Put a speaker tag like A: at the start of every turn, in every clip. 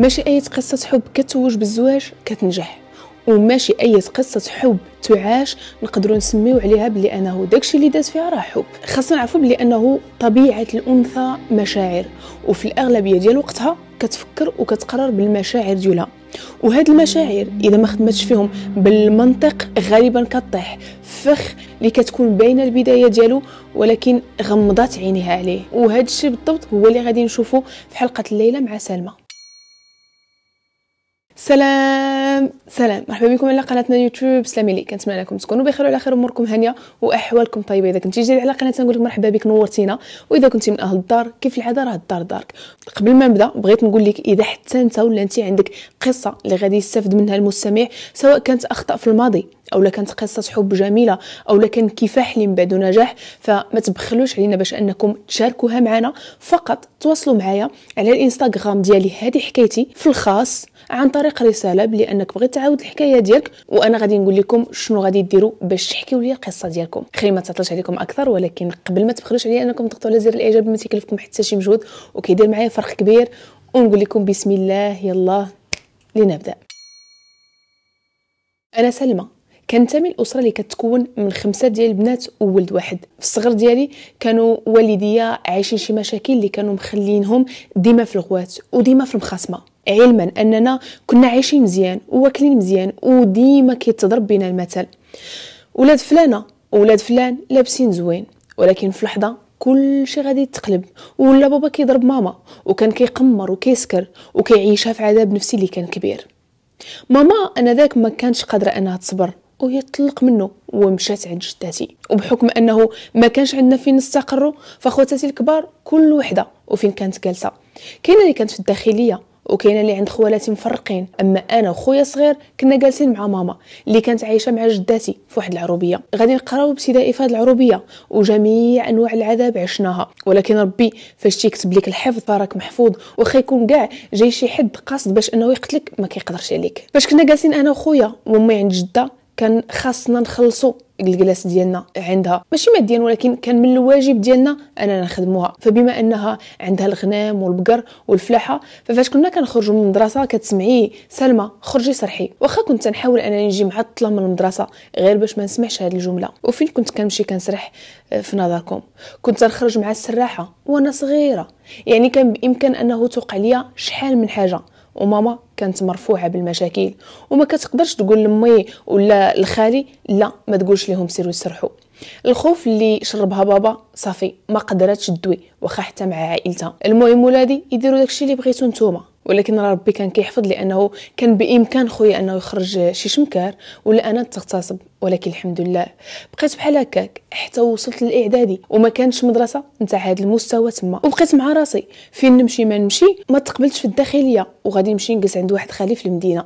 A: ماشي اي قصه حب كتوج بالزواج كتنجح وماشي اي قصه حب تعاش نقدروا نسميو عليها بلي انه داكشي اللي داز فيها راه حب خاصنا نعرفوا بلي انه طبيعه الانثى مشاعر وفي الاغلبيه ديال وقتها كتفكر وكتقرر بالمشاعر ديالها وهاد المشاعر اذا ما خدمتش فيهم بالمنطق غالبا كطيح فخ اللي كتكون باينه البدايه ديالو ولكن غمضات عينيها عليه وهذا الشيء بالضبط هو اللي غادي نشوفه في حلقه الليله مع سلمى سلام سلام مرحبا بكم على قناتنا يوتيوب سلام لي كنتمنى لكم تكونوا بخير وعلى خير اموركم هانيه واحوالكم طيبه اذا كنتي جديد على قناتنا نقول لك مرحبا بك نورتينا واذا كنتي من اهل الدار كيف العاده راه الدار دارك قبل ما نبدا بغيت نقول لك اذا حتى انت ولا انت عندك قصه اللي غادي يستافد منها المستمع سواء كانت اخطاء في الماضي او لا كانت قصه حب جميله او لا كان كفاح اللي من بعد نجاح فما تبخلوش علينا باش انكم تشاركوها معنا فقط تواصلوا معايا على الانستغرام ديالي هذه حكايتي في الخاص عن طريق رساله بلي انك بغيت تعاود الحكايه ديالك وانا غادي نقول لكم شنو غادي ديروا باش تحكيوا لي القصه ديالكم خلي ما تعطلش عليكم اكثر ولكن قبل ما تبخلوش عليا انكم تضغطوا على زر الاعجاب ما تكلفكم حتى شي مجهود وكيدير معايا فرق كبير ونقول لكم بسم الله يلا لنبدا انا سلمى كنتمي الاسره اللي كتكون من خمسه ديال البنات وولد واحد في الصغر ديالي كانوا والديا عايشين شي مشاكل اللي كانوا مخلينهم ديما في الغوات وديما في المخاصمه علما اننا كنا عايشين مزيان وواكلين مزيان وديما كيتضرب بينا المثل ولاد فلانه ولاد فلان لابسين زوين ولكن في لحظه كل شيء غادي يتقلب ولا بابا كيضرب ماما وكان كيقمر وكيسكر وكيعيشها في عذاب نفسي اللي كان كبير ماما انا ذاك ما كانش قادره انها تصبر وهي طلق منه ومشات عند جداتي وبحكم انه ما كانش عندنا فين نستقروا فخواتاتي الكبار كل وحده وفين كانت جالسه كاينه اللي كانت في الداخليه وكاين اللي عند خوالاتي مفرقين اما انا وخويا صغير كنا جالسين مع ماما اللي كانت عايشه مع جداتي في واحد العروبيه غادي نقراو ابتدائي في هذه العروبيه وجميع انواع العذاب عشناها ولكن ربي فاش تيكتب لك الحفظ فراك محفوظ واخا يكون كاع جاي شي حد قاصد باش انه يقتلك ما كيقدرش عليك فاش كنا جالسين انا وخويا وامي عند جده كان خاصنا نخلصوا الكلاس ديالنا عندها ماشي ماديا ولكن كان من الواجب ديالنا اننا نخدموها فبما انها عندها الغنام والبقر والفلاحه ففاش كنا كنخرجوا من المدرسه كتسمعي سلمى خرجي صرحي واخا كنت نحاول انني نجي معطله من المدرسه غير باش ما نسمعش هذه الجمله وفين كنت كنمشي كنسرح آه، في نظركم كنت نخرج مع السراحه وانا صغيره يعني كان بامكان انه توقع ليا شحال من حاجه وماما كانت مرفوعه بالمشاكل وما كتقدرش تقول لمي ولا الخالي لا ما تقولش لهم سيروا يسرحوا الخوف اللي شربها بابا صافي ما قدرتش تدوي واخا حتى مع عائلتها المهم ولادي يديروا داكشي اللي بغيتو نتوما ولكن راه ربي كان كيحفظ لانه كان بامكان خويا انه يخرج شي شمكار ولا انا تغتصب ولكن الحمد لله بقيت بحال هكاك حتى وصلت للاعدادي وما كانش مدرسه نتاع هذا المستوى تما وبقيت مع راسي فين نمشي ما نمشي ما تقبلتش في الداخليه وغادي نمشي نجلس عند واحد خالي في المدينه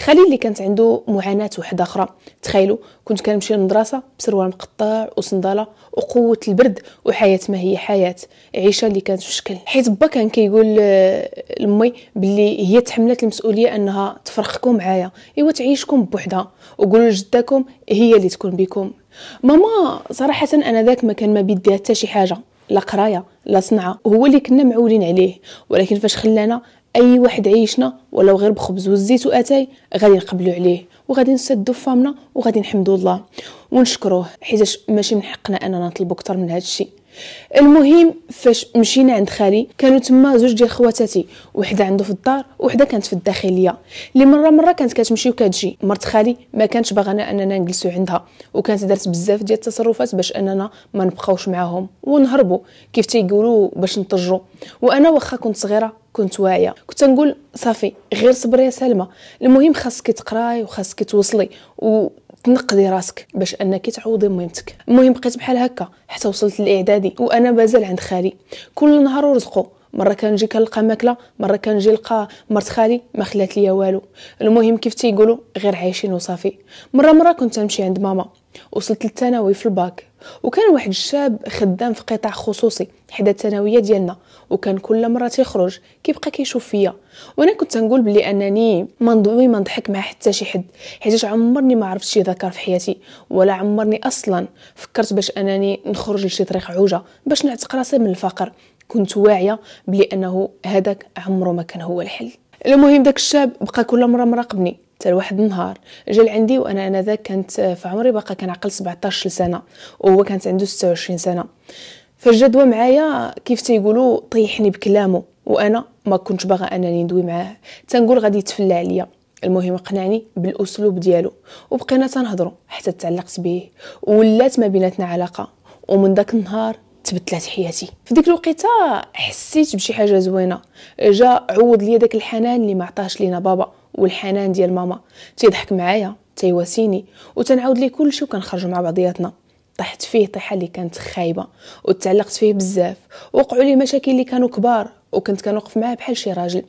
A: خالي اللي كانت عنده معاناه وحده اخرى تخيلوا كنت كنمشي للمدرسه بسروال مقطع وصنداله وقوه البرد وحياه ما هي حياه عيشه اللي كانت في شكل حيت با كان كيقول آه، لامي باللي هي تحملت المسؤوليه انها تفرخكم معايا ايوا تعيشكم بوحدها وقولوا لجداكم هي اللي تكون بكم ماما صراحه انا ذاك ما كان ما بيدي حتى شي حاجه لا قرايه لا صنعه هو اللي كنا معولين عليه ولكن فاش خلانا اي واحد عيشنا ولو غير بخبز والزيت واتاي غادي نقبلوا عليه وغادي نسدوا فمنا وغادي نحمدوا الله ونشكروه حيت ماشي من حقنا اننا نطلبوا اكثر من هذا الشيء المهم فاش مشينا عند خالي كانوا تما زوج ديال خواتاتي وحده عنده في الدار وحده كانت في الداخليه اللي مره مره كانت كتمشي وكتجي مرت خالي ما كانتش باغانا اننا نجلسوا عندها وكانت دارت بزاف ديال التصرفات باش اننا ما نبقاوش معاهم ونهربوا كيف تيقولوا باش نطجوا وانا واخا كنت صغيره كنت واعيه كنت نقول صافي غير صبري يا سلمى المهم خاصك تقراي وخاصك توصلي و تنقدي راسك باش انك تعوضي مهمتك المهم بقيت بحال هكا حتى وصلت للاعدادي وانا مازال عند خالي كل نهار ورزقو مره كنجي كنلقى ماكله مره كنجي نلقى مرت خالي ما خلات ليا والو المهم كيف تيقولوا غير عايشين وصافي مره مره كنت نمشي عند ماما وصلت للثانوي في الباك وكان واحد الشاب خدام في قطاع خصوصي حدا الثانويه ديالنا وكان كل مره تيخرج كيبقى كيشوف فيا وانا كنت نقول بلي انني ما نضوي ما نضحك مع حتى شي حد حيت عمرني ما عرفت شي ذكر في حياتي ولا عمرني اصلا فكرت باش انني نخرج لشي طريق عوجه باش نعتق راسي من الفقر كنت واعيه بلي انه هذاك عمره ما كان هو الحل المهم داك الشاب بقى كل مره مراقبني حتى لواحد النهار جا لعندي وانا انا ذاك كانت في عمري باقا كنعقل 17 سنه وهو كانت عنده 26 سنه فالجدوى معايا كيف تيقولوا طيحني بكلامه وانا ما كنتش باغا انني ندوي معاه تنقول غادي يتفلى عليا المهم قنعني بالاسلوب ديالو وبقينا تنهضروا حتى تعلقت به ولات ما بيناتنا علاقه ومن داك النهار تبدلات حياتي في ديك الوقيته حسيت بشي حاجه زوينه جا عوض ليا داك الحنان اللي ما عطاش لينا بابا والحنان ديال ماما تيضحك معايا تيواسيني وتنعاود ليه كلشي وكنخرجوا مع بعضياتنا طحت فيه طيحه اللي كانت خايبه وتعلقت فيه بزاف وقعوا لي مشاكل اللي كانوا كبار وكنت كنوقف معاه بحال شي راجل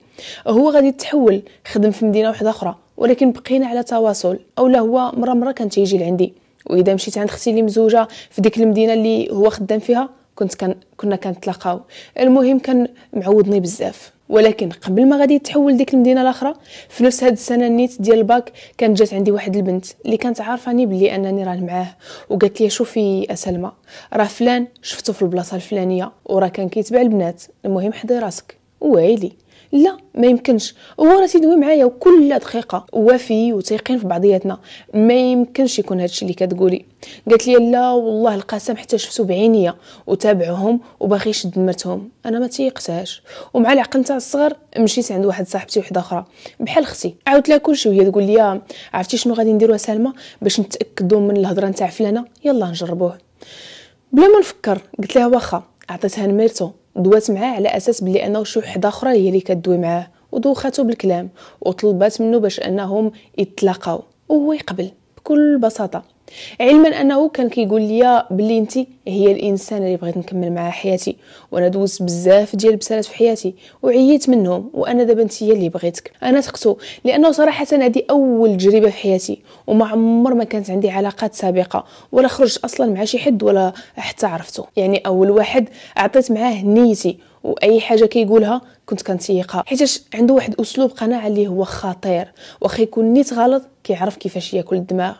A: هو غادي تحول خدم في مدينه واحده اخرى ولكن بقينا على تواصل اولا هو مره مره كان تيجي لعندي واذا مشيت عند اختي اللي مزوجه في ديك المدينه اللي هو خدام فيها كنت كان كنا كنتلاقاو المهم كان معوضني بزاف ولكن قبل ما غادي يتحول ديك المدينه الاخرى في نفس هاد السنه النيت ديال الباك كانت جات عندي واحد البنت اللي كانت عارفاني بلي انني راه معاه وقالت لي شوفي اسلمى راه فلان شفتو في البلاصه الفلانيه وراه كان كيتباع البنات المهم حضي راسك ويلي لا ما يمكنش هو راه تيدوي معايا وكل دقيقه وفي وتيقين في بعضياتنا ما يمكنش يكون هادشي اللي كتقولي قالت لي لا والله القاسم حتى شفتو بعينيا وتابعهم وباغي يشد مرتهم انا ما تيقتهاش ومع العقل تاع الصغر مشيت عند واحد صاحبتي وحده اخرى بحال اختي عاودت لها كلشي وهي تقول لي عرفتي شنو غادي نديروا سلمى باش نتاكدوا من الهضره نتاع فلانه يلا نجربوه بلا ما نفكر قلت لها واخا عطيتها نميرتو دوات معاه على اساس بلي انه شي وحده اخرى هي اللي كدوي معاه ودوخاتو بالكلام وطلبات منه باش انهم يتلاقاو وهو يقبل بكل بساطه علما انه كان كيقول لي بلي انت هي الانسانه اللي بغيت نكمل معها حياتي وانا دوزت بزاف ديال البسالات في حياتي وعييت منهم وانا دابا انت هي اللي بغيتك انا سقتو لانه صراحه هذه اول تجربه في حياتي وما عمر ما كانت عندي علاقات سابقه ولا خرجت اصلا مع شي حد ولا حتى عرفته يعني اول واحد عطيت معاه نيتي واي حاجه كيقولها كنت كنتيقها حيت عنده واحد اسلوب قناعه اللي هو خطير واخا يكون نيت غلط كيعرف كيفاش ياكل الدماغ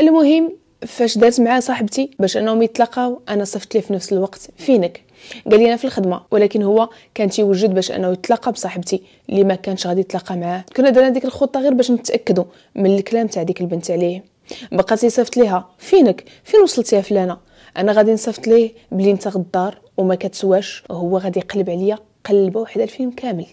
A: المهم فاش دارت معاه صاحبتي باش انهم يتلاقاو انا صفت ليه في نفس الوقت فينك قال لي انا في الخدمه ولكن هو كان تيوجد باش انه يتلاقى بصاحبتي اللي ما كانش غادي يتلاقى معاه كنا درنا ديك الخطه غير باش نتاكدوا من الكلام تاع ديك البنت عليه بقى تيصيفط ليها فينك فين وصلتي يا فلانه انا غادي نصيفط ليه بلي انت غدار وما كتسواش وهو غادي يقلب عليا قلبه واحد الفيلم كامل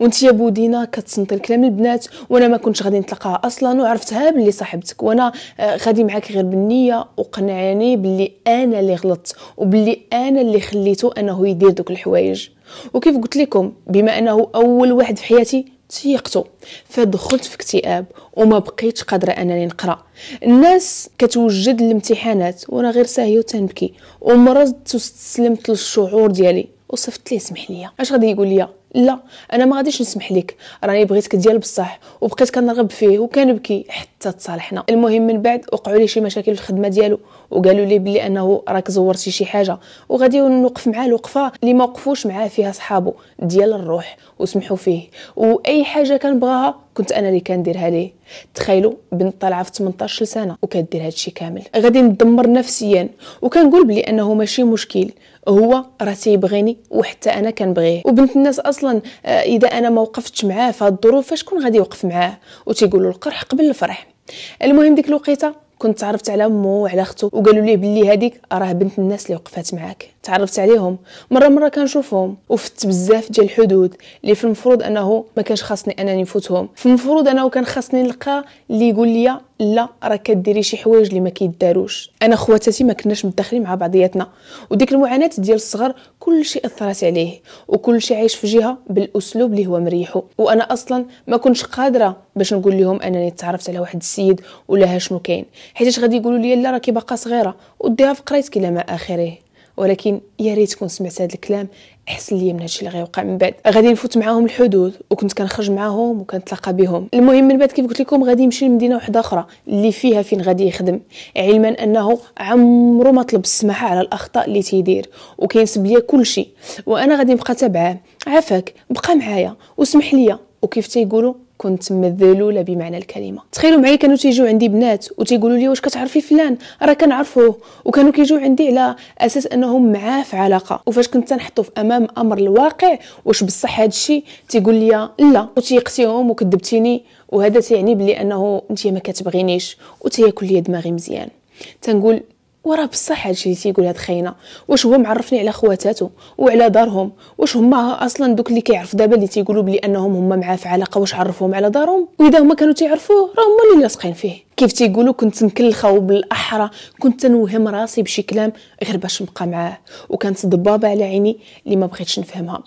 A: وانت يا بودينا كتسنطي الكلام البنات وانا ما كنتش غادي نتلاقاها اصلا وعرفتها باللي صاحبتك وانا آه، غادي معاك غير بالنيه وقنعاني باللي انا اللي غلطت وباللي انا اللي خليته انه يدير دوك الحوايج وكيف قلت لكم بما انه اول واحد في حياتي تيقته فدخلت في اكتئاب وما بقيتش قادره انني نقرا الناس كتوجد الامتحانات وانا غير ساهيه وتنبكي ومرضت واستسلمت للشعور ديالي وصفت ليه سمح ليا اش غادي يقول ليا لا انا ما غاديش نسمح لك راني بغيتك ديال بصح وبقيت كنرغب فيه وكنبكي حتى تصالحنا المهم من بعد وقعوا لي شي مشاكل في الخدمه ديالو وقالوا لي بلي انه راك زورتي شي حاجه وغادي نوقف معاه الوقفه اللي ما وقفوش معاه فيها صحابو ديال الروح وسمحوا فيه واي حاجه كنبغاها كنت انا اللي كنديرها ليه تخيلوا بنت طالعه في 18 سنه وكدير هادشي كامل غادي ندمر نفسيا وكنقول بلي انه ماشي مشكل هو راه تيبغيني وحتى انا كنبغيه وبنت الناس اصلا آه، اذا انا ما وقفتش معاه في هاد الظروف فشكون غادي يوقف معاه وتيقولوا القرح قبل الفرح المهم ديك الوقيته كنت تعرفت على مو وعلى اخته وقالوا لي بلي هذيك راه بنت الناس اللي وقفات معاك تعرفت عليهم مره مره كنشوفهم وفت بزاف ديال الحدود اللي في المفروض انه ما كانش خاصني انني نفوتهم في المفروض انه كان خاصني نلقى اللي يقول لي لا راه كديري شي حوايج اللي ما كيداروش انا خواتاتي ما كناش متداخلين مع بعضياتنا وديك المعاناه ديال الصغر كل شيء اثرت عليه وكل شيء عايش في جهه بالاسلوب اللي هو مريحه وانا اصلا ما كنتش قادره باش نقول لهم انني تعرفت على واحد السيد ولا شنو كاين حيت غادي يقولوا لي لا راكي باقا صغيره وديها في قرايتك الى ما اخره ولكن يا ريت كون سمعت هذا الكلام احسن ليا من هادشي اللي غيوقع من بعد غادي نفوت معاهم الحدود وكنت كنخرج معاهم وكنتلاقى بهم المهم من بعد كيف قلت لكم غادي يمشي لمدينه واحده اخرى اللي فيها فين غادي يخدم علما انه عمرو ما طلب السماحه على الاخطاء اللي تيدير وكينسب ليا كلشي وانا غادي نبقى تابعاه عافاك بقى معايا وسمح ليا وكيف تيقولوا كنت مذلوله بمعنى الكلمه تخيلوا معايا كانوا تيجيو عندي بنات وتيقولوا لي واش كتعرفي فلان راه كنعرفوه وكانوا كيجيو عندي على اساس انهم معاه في علاقه وفاش كنت تنحطو في امام امر الواقع واش بصح هذا الشيء تيقول لي لا وتيقتيهم وكذبتيني وهذا تيعني بلي انه انت ما كتبغينيش وتياكل لي دماغي مزيان تنقول وراه بصح هادشي اللي تيقول هاد خينا واش هو معرفني على خواتاتو وعلى دارهم واش هما اصلا دوك اللي كيعرف دابا اللي تيقولوا بلي انهم هما معاه في علاقه واش عرفوهم على دارهم واذا هما كانوا تيعرفوه راه هما اللي لاصقين فيه كيف تيقولوا كنت مكلخه وبالاحرى كنت تنوهم راسي بشي كلام غير باش نبقى معاه وكانت ضبابه على عيني اللي ما بغيتش نفهمها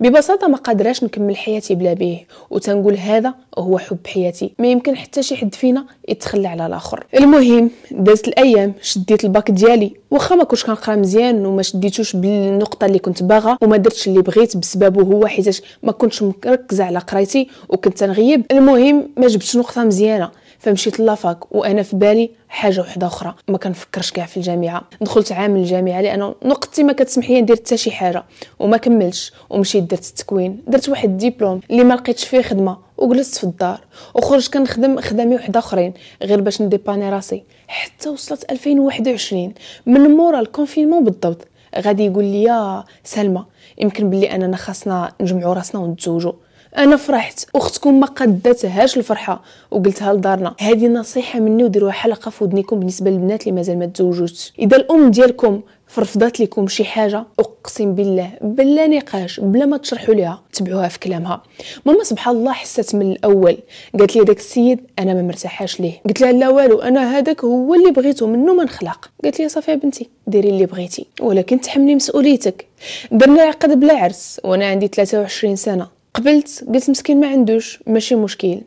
A: ببساطه ما قادراش نكمل حياتي بلا بيه وتنقول هذا هو حب حياتي ما يمكن حتى شي حد فينا يتخلى على الاخر المهم دازت الايام شديت الباك ديالي واخا ما كنتش كنقرا مزيان وما شديتوش بالنقطه اللي كنت باغا وما درتش اللي بغيت بسببه هو حيتاش ما كنتش مركزه على قرايتي وكنت تنغيب المهم ما جبتش نقطه مزيانه فمشيت لافاك وانا في بالي حاجه وحده اخرى ما كنفكرش كاع في الجامعه دخلت عام الجامعه لانه نقطتي ما كتسمح لي ندير حتى شي حاجه وما كملتش ومشيت درت التكوين درت واحد الدبلوم اللي ما لقيتش فيه خدمه وجلست في الدار وخرجت كنخدم خدامي وحده اخرين غير باش نديباني راسي حتى وصلت 2021 من مورا الكونفينمون بالضبط غادي يقول لي يا سلمى يمكن بلي اننا خاصنا نجمعوا راسنا ونتزوجوا انا فرحت اختكم ما قدتهاش الفرحه وقلتها لدارنا هذه نصيحه مني وديروها حلقه في ودنيكم بالنسبه للبنات اللي مازال ما تزوجوش اذا الام ديالكم فرفضات لكم شي حاجه اقسم بالله بلا نقاش بلا ما تشرحوا ليها تبعوها في كلامها ماما سبحان الله حست من الاول قالت لي داك السيد انا ما مرتاحاش ليه قلت لها لا والو انا هذاك هو اللي بغيته منه ما نخلق قالت لي صافي بنتي ديري اللي بغيتي ولكن تحملي مسؤوليتك درنا عقد بلا عرس وانا عندي 23 سنه قبلت قلت مسكين ما عندوش ماشي مشكل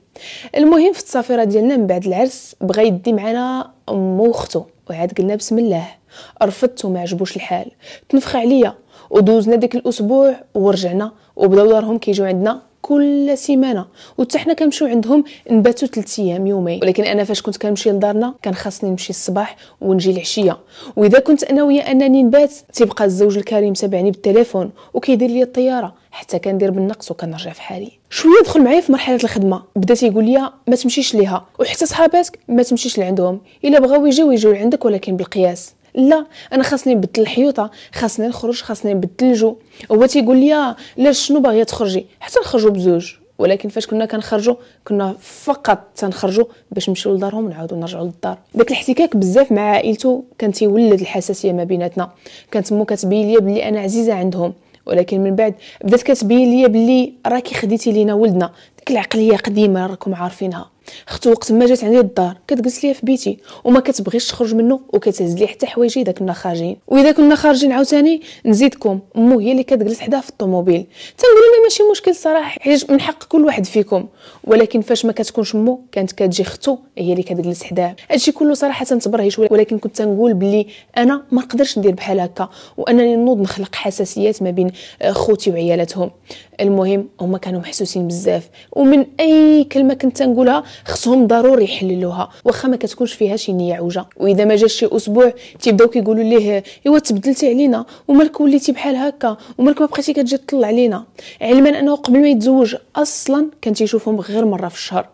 A: المهم في التصافيره ديالنا من بعد العرس بغا يدي معنا امو وختو وعاد قلنا بسم الله رفضت وما عجبوش الحال تنفخ عليا ودوزنا ديك الاسبوع ورجعنا وبداو دارهم كيجيو عندنا كل سيمانه وحتى حنا كنمشيو عندهم نباتو 3 ايام يومين ولكن انا فاش كنت كنمشي لدارنا كان خاصني نمشي الصباح ونجي العشيه واذا كنت انا ويا انني نبات تيبقى الزوج الكريم تابعني بالتليفون وكيدير لي الطياره حتى كندير بالنقص وكنرجع في حالي شويه دخل معايا في مرحله الخدمه بدا تيقول لي ما تمشيش ليها وحتى صحاباتك ما تمشيش لعندهم الا بغاو يجيو يجيو لعندك ولكن بالقياس لا انا خاصني نبدل الحيوطه خاصني نخرج خاصني نبدل الجو هو تيقول لي لا شنو باغيه تخرجي حتى نخرجوا بزوج ولكن فاش كنا كنخرجوا كنا فقط تنخرجوا باش نمشيو لدارهم ونعاودو نرجعو للدار داك الاحتكاك بزاف مع عائلته كان تيولد الحساسيه ما بيناتنا كانت مو كتبين ليا بلي انا عزيزه عندهم ولكن من بعد بدات كتبين ليا بلي راكي خديتي لينا ولدنا ديك العقليه قديمه راكم عارفينها اختو وقت ما جات عندي الدار كتجلس ليا في بيتي وما كتبغيش تخرج منه وكتهز لي حتى حوايجي داك كنا خارجين واذا كنا خارجين عاوتاني نزيدكم امو هي اللي كتجلس حداها في الطوموبيل تنقول لها ماشي مشكل صراحه حيت من حق كل واحد فيكم ولكن فاش ما كتكونش امو كانت كتجي اختو هي اللي كتجلس حداها هادشي كله صراحه تبرهج ولكن كنت تنقول بلي انا ما نقدرش ندير بحال هكا وانني نوض نخلق حساسيات ما بين آه، خوتي وعيالاتهم المهم هما كانوا محسوسين بزاف ومن اي كلمه كنت نقولها خصهم ضروري يحللوها واخا ما كتكونش فيها شي نيه عوجه واذا ما جاش شي اسبوع تيبداو كيقولوا ليه ايوا تبدلتي علينا ومالك وليتي بحال هكا ومالك ما بقيتي كتجي تطلع علينا علما انه قبل ما يتزوج اصلا كان تيشوفهم غير مره في الشهر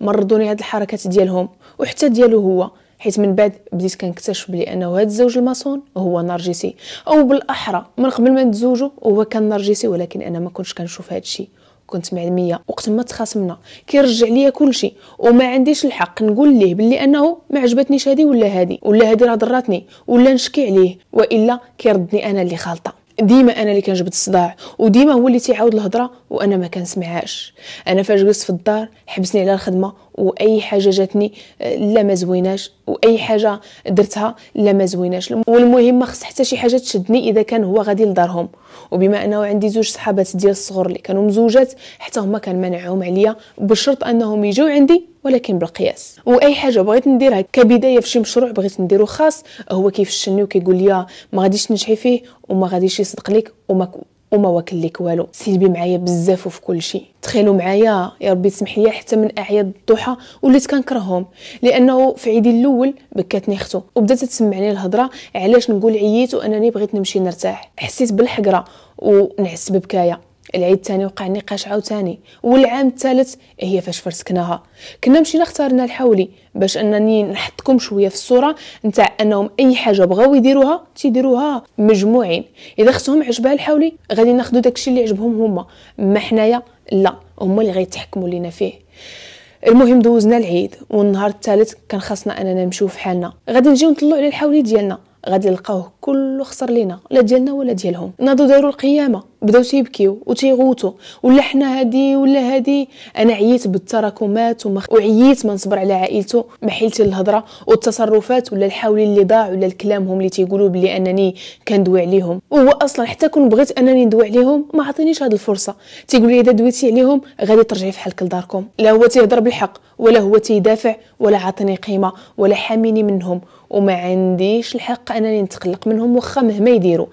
A: مرضوني هاد الحركات ديالهم وحتى ديالو هو حيت من بعد بديت كنكتشف بلي انه هذا الزوج الماسون هو نرجسي او بالاحرى من قبل ما نتزوجوا هو كان نرجسي ولكن انا ما كنتش كنشوف هذا الشيء كنت معلميه وقت ما تخاصمنا كيرجع ليا كلشي وما عنديش الحق نقول ليه بلي انه ما عجبتنيش هذه ولا هذه ولا هذه راه ضراتني ولا نشكي عليه والا كيردني انا اللي خالطه ديما انا اللي كنجبد الصداع وديما هو اللي تيعاود الهضره وانا ما كنسمعهاش انا فاش جلست في الدار حبسني على الخدمه واي حاجه جاتني آه، لا ما زويناش واي حاجه درتها لا ما زويناش والمهم ما خص حتى شي حاجه تشدني اذا كان هو غادي لدارهم وبما انه عندي زوج صحابات ديال الصغر اللي كانوا مزوجات حتى هما كان منعهم عليا بشرط انهم يجيو عندي ولكن بالقياس واي حاجه بغيت نديرها كبدايه في شي مشروع بغيت نديرو خاص هو كيفشلني وكيقول لي ما غاديش تنجحي فيه وما غاديش يصدق لك وما وما واكل لك والو سلبي معايا بزاف وفي كل شيء تخيلوا معايا يا ربي تسمح لي حتى من اعياد الضحى وليت كنكرههم لانه في عيدي الاول بكاتني اختو وبدات تسمعني الهضره علاش نقول عييت وانني بغيت نمشي نرتاح حسيت بالحقره ونعس ببكايه العيد الثاني وقع النقاش عاوتاني والعام الثالث هي فاش فرسكناها كنا مشينا اختارنا الحولي باش انني نحطكم شويه في الصوره نتاع انهم اي حاجه بغاو يديروها تيديروها مجموعين اذا خصهم عجبها الحولي غادي ناخذوا داكشي اللي عجبهم هما ما حنايا لا هما اللي غيتحكموا لينا فيه المهم دوزنا العيد والنهار الثالث كان خاصنا اننا نمشيو في حالنا غادي نجيو نطلعوا على الحولي ديالنا غادي نلقاوه كله خسر لينا لا ديالنا ولا ديالهم ناضوا داروا القيامه بداو تيبكيو وتيغوتوا ولا حنا هادي ولا هادي انا عييت بالتراكمات ومخ... وعييت ما نصبر على عائلته ما حيلت الهضره والتصرفات ولا الحاولين اللي ضاع ولا الكلامهم اللي تيقولوا بلي انني كندوي عليهم وهو اصلا حتى كون بغيت انني ندوي عليهم ما عطينيش هاد الفرصه تيقول لي اذا دويتي عليهم غادي ترجعي فحالك لداركم لا هو تيهضر بالحق ولا هو تيدافع ولا عاطيني قيمه ولا حاميني منهم وما عنديش الحق انني نتقلق من منهم واخا مهما يديروا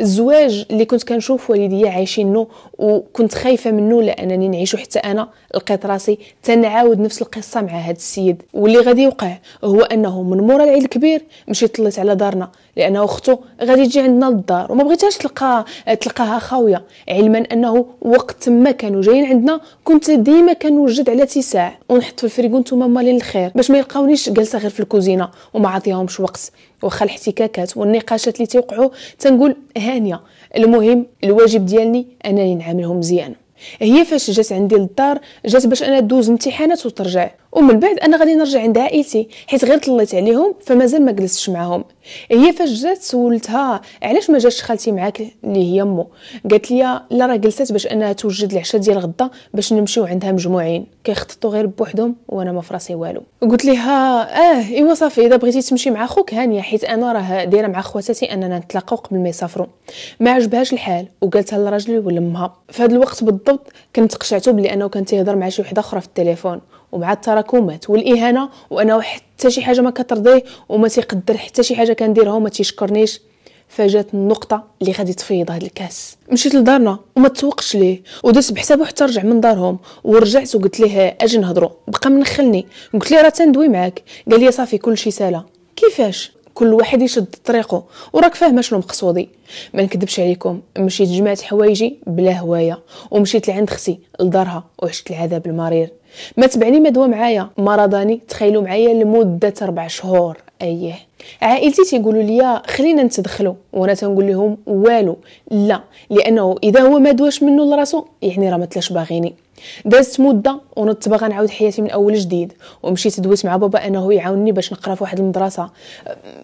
A: الزواج اللي كنت كنشوف والديا عايشينه وكنت خايفه منه لانني نعيش حتى انا لقيت راسي تنعاود نفس القصه مع هذا السيد واللي غادي يوقع هو انه من مورا العيد الكبير مشي طليت على دارنا لانه اخته غادي تجي عندنا للدار وما بغيتهاش تلقى تلقاها خاويه علما انه وقت ما كانوا جايين عندنا كنت ديما كنوجد على تساع ونحط في الفريغو نتوما مالين الخير باش ما يلقاونيش جالسه غير في الكوزينه وما عطيهمش وقت واخا الاحتكاكات والنقاشات اللي تيوقعوا تنقول هانيه المهم الواجب ديالني انني نعاود عاملهم مزيان هي فاش جات عندي للدار جات باش انا دوز امتحانات وترجع ومن بعد انا غادي نرجع عند عائلتي حيت غير طليت عليهم فمازال ما جلستش معاهم هي فاش جات سولتها علاش ما جاتش خالتي معاك اللي هي امو قالت لي لا راه جلست باش انها توجد العشاء ديال غدا باش نمشيو عندها مجموعين كيخططوا غير بوحدهم وانا ما فراسي والو قلت لها اه ايوا صافي اذا بغيتي تمشي مع خوك هانيه حيت انا راه دايره مع خواتاتي اننا نتلاقاو قبل ما يسافروا ما عجبهاش الحال وقالتها لراجلي ولا امها في هذا الوقت بالضبط كنت قشعتو بلي انه كان تيهضر مع شي وحده اخرى في التليفون وبعد التراكمات والاهانه وانه حتى شي حاجه ما كترضيه وما تيقدر حتى شي حاجه كنديرها وما تيشكرنيش فجات النقطه اللي غادي تفيض هذا الكاس مشيت لدارنا وما توقش ليه ودازت بحسابه حتى رجع من دارهم ورجعت وقلت ليه اجي نهضروا بقى منخلني قلت ليه راه تندوي معاك قال لي صافي كلشي سالا كيفاش كل واحد يشد طريقه وراك فاهمه شنو مقصودي ما نكذبش عليكم مشيت جمعت حوايجي بلا هوايه ومشيت لعند خسي لدارها وعشت العذاب المرير ما تبعني ما دوا معايا مرضاني تخيلوا معايا لمده 4 شهور ايه عائلتي تيقولوا لي خلينا نتدخلوا وانا تنقول لهم والو لا لانه اذا هو ما دواش منه لراسو يعني راه ما تلاش باغيني دازت مده ونضت باغا نعاود حياتي من اول جديد ومشيت دويت مع بابا انه يعاوني باش نقرا في واحد المدرسه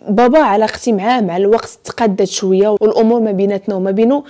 A: بابا علاقتي معاه مع الوقت تقدت شويه والامور ما بيناتنا وما بينه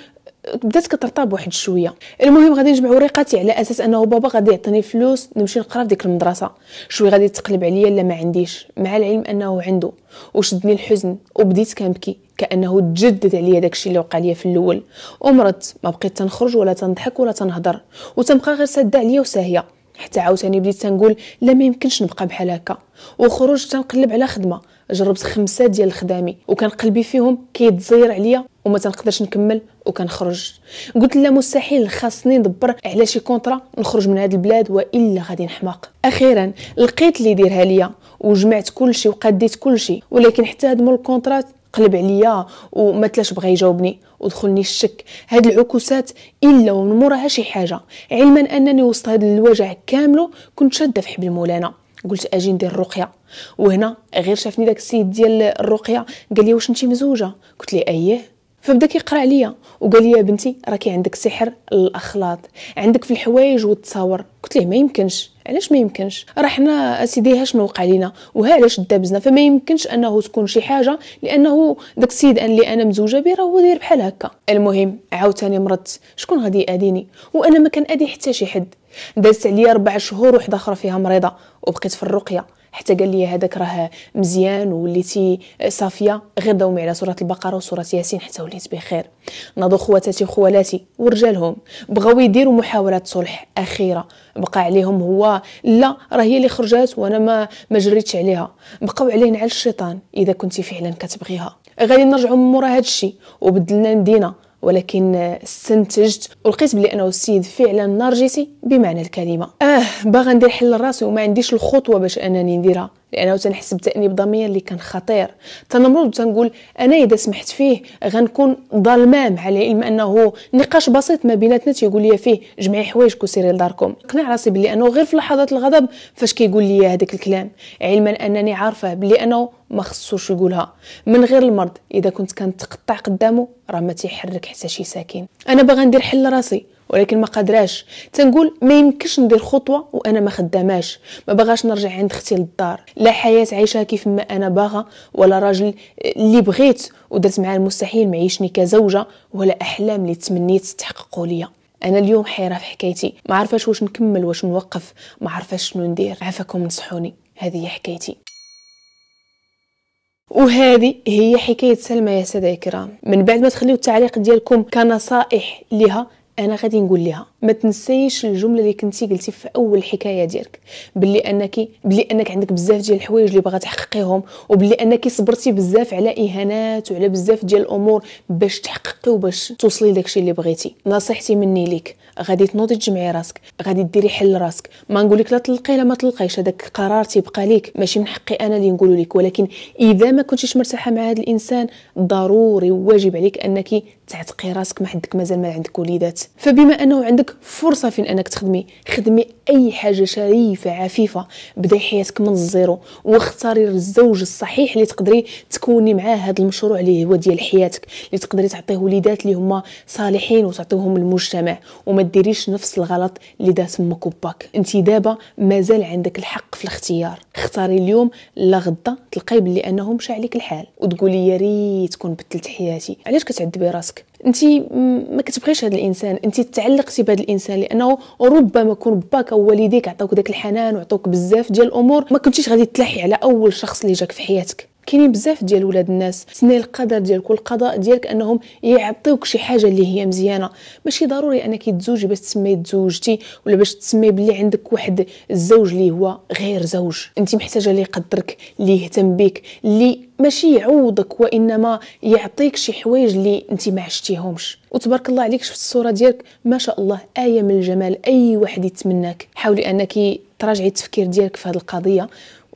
A: بدات كترطاب بواحد شويه المهم غادي نجمع وريقاتي على اساس انه بابا غادي يعطيني فلوس نمشي نقرا في ديك المدرسه شويه غادي يتقلب عليا لا ما عنديش مع العلم انه عنده وشدني الحزن وبديت كنبكي كانه تجدد عليا داكشي اللي وقع ليا في الاول ومرضت ما بقيت تنخرج ولا تنضحك ولا تنهضر وتنبقى غير ساده عليا وساهيه حتى عاوتاني بديت تنقول لا ما يمكنش نبقى بحال هكا وخرجت تنقلب على خدمه جربت خمسه ديال خدامي وكان قلبي فيهم كيتزير عليا وما تنقدرش نكمل وكنخرج قلت لا مستحيل خاصني ندبر على شي كونطرا نخرج من هاد البلاد والا غادي نحماق اخيرا لقيت اللي يديرها ليا وجمعت كلشي وقديت كلشي ولكن حتى هاد مول الكونطرات قلب عليا وما تلاش بغى يجاوبني ودخلني الشك هاد العكوسات الا ومن موراها شي حاجه علما انني وسط هاد الوجع كامله كنت شاده في حبل مولانا قلت اجي ندير الرقيه وهنا غير شافني داك السيد ديال الرقيه قال لي واش انت مزوجه قلت ليه اييه فبدا كيقرا عليا وقال لي يا بنتي راكي عندك سحر الاخلاط عندك في الحوايج والتصاور قلت ليه ما يمكنش علاش ما يمكنش راه حنا اسيدي ها شنو وقع لينا وها علاش دابزنا فما يمكنش انه تكون شي حاجه لانه داك السيد اللي انا مزوجه به راه هو داير بحال هكا المهم عاوتاني مرضت شكون غادي ياذيني وانا ما كان ادي حتى شي حد دازت عليا ربع شهور وحده اخرى فيها مريضه وبقيت في الرقيه حتى قال لي هذاك راه مزيان وليتي صافيه غير داومي على سوره البقره وسوره ياسين حتى وليت بخير نضو خواتاتي وخوالاتي ورجالهم بغاو يديروا محاولات صلح اخيره بقى عليهم هو لا راه هي اللي خرجات وانا ما ما جريتش عليها بقاو عليه نعل الشيطان اذا كنتي فعلا كتبغيها غادي نرجعوا من مورا هادشي وبدلنا المدينه ولكن استنتجت ولقيت بلي انه السيد فعلا نرجسي بمعنى الكلمه اه باغا ندير حل الراس وما عنديش الخطوه باش انني نديرها لانه تنحس بتانيب ضمير اللي كان خطير تنمرض تنقول انا اذا سمحت فيه غنكون ظالمه مع العلم انه نقاش بسيط ما بيناتنا تيقول لي فيه جمعي حوايجك وسيري لداركم قنع راسي بلي انه غير في لحظات الغضب فاش كيقول لي هذاك الكلام علما انني عارفه بلي انه ما خصوش يقولها من غير المرض اذا كنت كنتقطع قدامه راه ما تيحرك حتى شي ساكن انا باغا ندير حل راسي ولكن ما قادراش تنقول ما يمكنش ندير خطوه وانا ما خداماش ما بغاش نرجع عند اختي للدار لا حياه عايشها كيف ما انا باغا ولا راجل اللي بغيت ودرت معاه المستحيل معيشني كزوجه ولا احلام اللي تمنيت تحققوا ليا انا اليوم حيره في حكايتي ما عرفاش واش نكمل واش نوقف ما عرفاش شنو ندير عافاكم نصحوني هذه هي حكايتي وهذه هي حكاية سلمى يا سادة الكرام من بعد ما تخليو التعليق ديالكم كنصائح لها انا غادي نقول لها ما تنسيش الجمله اللي كنتي قلتي في اول حكايه ديالك باللي انك باللي انك عندك بزاف ديال الحوايج اللي باغا تحققيهم وباللي انك صبرتي بزاف على اهانات وعلى بزاف ديال الامور باش تحققي وباش توصلي داكشي اللي بغيتي نصيحتي مني ليك غادي تنوضي تجمعي راسك غادي ديري حل راسك ما نقولك لا تلقي لا ما تلقيش هذاك قرار تيبقى ليك ماشي من حقي انا اللي نقول لك ولكن اذا ما كنتيش مرتاحه مع هذا الانسان ضروري وواجب عليك انك تعتقي راسك ما حدك مازال ما عندك وليدات فبما انه عندك فرصه فين انك تخدمي خدمي اي حاجه شريفه عفيفه بداي حياتك من الزيرو واختاري الزوج الصحيح اللي تقدري تكوني معاه هذا المشروع اللي هو ديال حياتك اللي تقدري تعطيه وليدات اللي هما صالحين وتعطيهم المجتمع وما ديريش نفس الغلط اللي دارت امك وباك انت دابا مازال عندك الحق في الاختيار اختاري اليوم لا غدا تلقاي بلي انه مشى عليك الحال وتقولي يا ريت كون بدلت حياتي علاش كتعذبي راسك انت ما كتبغيش هذا الانسان انت تعلقتي بهذا الانسان لانه ربما يكون باك او والديك عطاوك داك الحنان وعطوك بزاف ديال الامور ما كنتيش غادي تلاحي على اول شخص اللي جاك في حياتك كاينين بزاف ديال ولاد الناس سني القدر ديالك والقضاء ديالك انهم يعطيوك شي حاجه اللي هي مزيانه ماشي ضروري انك تزوجي باش تسمي تزوجتي ولا باش تسمي بلي عندك واحد الزوج اللي هو غير زوج انت محتاجه اللي يقدرك اللي يهتم بك اللي ماشي يعوضك وانما يعطيك شي حوايج اللي انت ما عشتيهمش وتبارك الله عليك شفت الصوره ديالك ما شاء الله ايه من الجمال اي واحد يتمناك حاولي انك تراجعي التفكير ديالك في هذه القضيه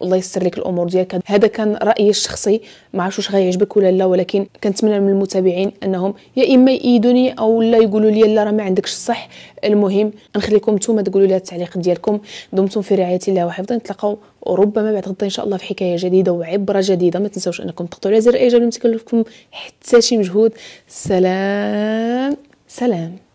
A: والله يسر لك الامور ديالك هذا كان رايي الشخصي ما عرفتش واش غيعجبك ولا لا ولكن كنتمنى من المتابعين انهم يا اما يأيدوني او لا يقولوا لي لا راه ما عندكش الصح المهم نخليكم نتوما تقولوا لي التعليق ديالكم دمتم في رعايه الله وحفظه نتلاقاو وربما بعد غدا ان شاء الله في حكايه جديده وعبره جديده ما تنساوش انكم تضغطوا على زر الاعجاب لم حتى شي مجهود سلام سلام